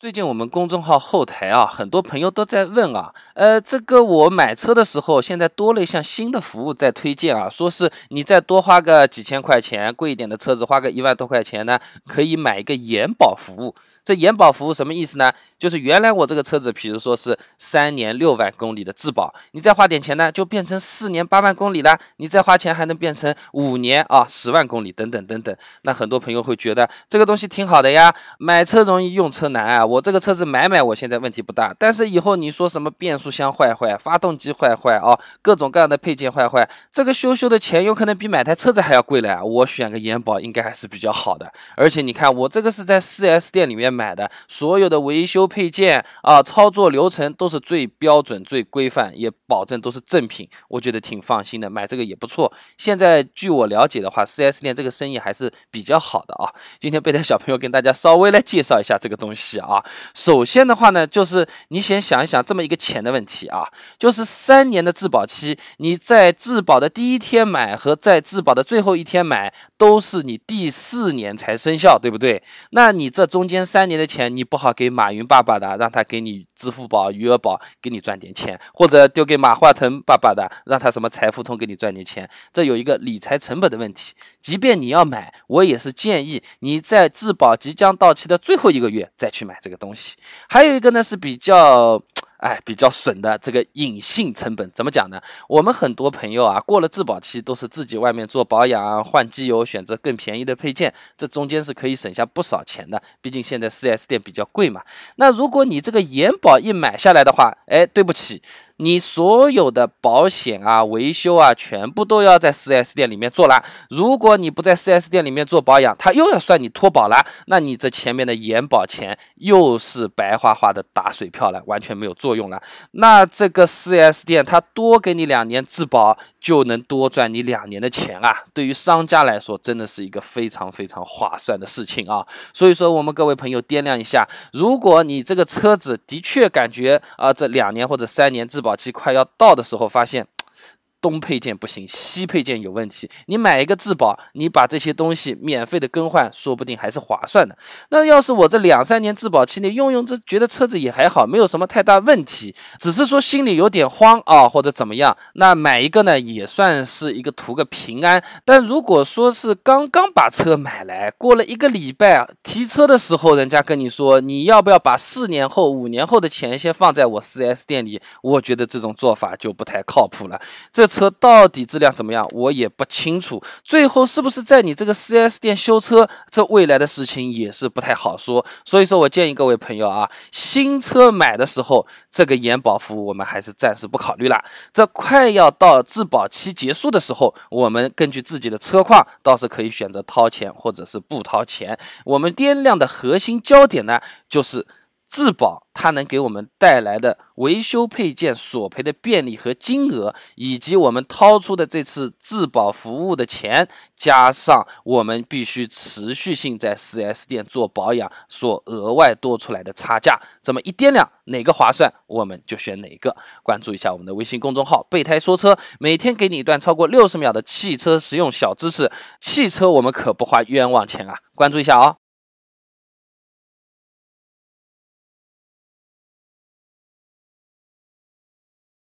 最近我们公众号后台啊，很多朋友都在问啊，呃，这个我买车的时候，现在多了一项新的服务在推荐啊，说是你再多花个几千块钱，贵一点的车子花个一万多块钱呢，可以买一个延保服务。这延保服务什么意思呢？就是原来我这个车子，比如说是三年六万公里的质保，你再花点钱呢，就变成四年八万公里了，你再花钱还能变成五年啊，十万公里等等等等。那很多朋友会觉得这个东西挺好的呀，买车容易用车难啊。我这个车子买买，我现在问题不大，但是以后你说什么变速箱坏坏，发动机坏坏啊，各种各样的配件坏坏，这个修修的钱有可能比买台车子还要贵了我选个延保应该还是比较好的，而且你看我这个是在 4S 店里面买的，所有的维修配件啊，操作流程都是最标准、最规范，也保证都是正品，我觉得挺放心的，买这个也不错。现在据我了解的话，4S 店这个生意还是比较好的啊。今天备胎小朋友跟大家稍微来介绍一下这个东西啊。首先的话呢，就是你先想一想这么一个钱的问题啊，就是三年的质保期，你在质保的第一天买和在质保的最后一天买，都是你第四年才生效，对不对？那你这中间三年的钱，你不好给马云爸爸的，让他给你支付宝余额宝给你赚点钱，或者丢给马化腾爸爸的，让他什么财付通给你赚点钱，这有一个理财成本的问题。即便你要买，我也是建议你在质保即将到期的最后一个月再去买这。个东西，还有一个呢是比较，哎，比较损的这个隐性成本，怎么讲呢？我们很多朋友啊，过了质保期都是自己外面做保养、换机油，选择更便宜的配件，这中间是可以省下不少钱的。毕竟现在四 S 店比较贵嘛。那如果你这个延保一买下来的话，哎，对不起。你所有的保险啊、维修啊，全部都要在 4S 店里面做了。如果你不在 4S 店里面做保养，他又要算你脱保了，那你这前面的延保钱又是白花花的打水漂了，完全没有作用了。那这个 4S 店他多给你两年质保，就能多赚你两年的钱啊！对于商家来说，真的是一个非常非常划算的事情啊！所以说，我们各位朋友掂量一下，如果你这个车子的确感觉啊，这两年或者三年质保，到机快要到的时候，发现。东配件不行，西配件有问题。你买一个质保，你把这些东西免费的更换，说不定还是划算的。那要是我这两三年质保期内用用，这觉得车子也还好，没有什么太大问题，只是说心里有点慌啊，或者怎么样，那买一个呢也算是一个图个平安。但如果说是刚刚把车买来，过了一个礼拜提车的时候，人家跟你说你要不要把四年后、五年后的钱先放在我 4S 店里，我觉得这种做法就不太靠谱了。这。车到底质量怎么样，我也不清楚。最后是不是在你这个 4S 店修车，这未来的事情也是不太好说。所以说，我建议各位朋友啊，新车买的时候，这个延保服务我们还是暂时不考虑了。这快要到质保期结束的时候，我们根据自己的车况，倒是可以选择掏钱或者是不掏钱。我们掂量的核心焦点呢，就是。质保它能给我们带来的维修配件索赔的便利和金额，以及我们掏出的这次质保服务的钱，加上我们必须持续性在四 S 店做保养所额外多出来的差价，这么一掂量，哪个划算我们就选哪个。关注一下我们的微信公众号“备胎说车”，每天给你一段超过六十秒的汽车实用小知识。汽车我们可不花冤枉钱啊！关注一下哦。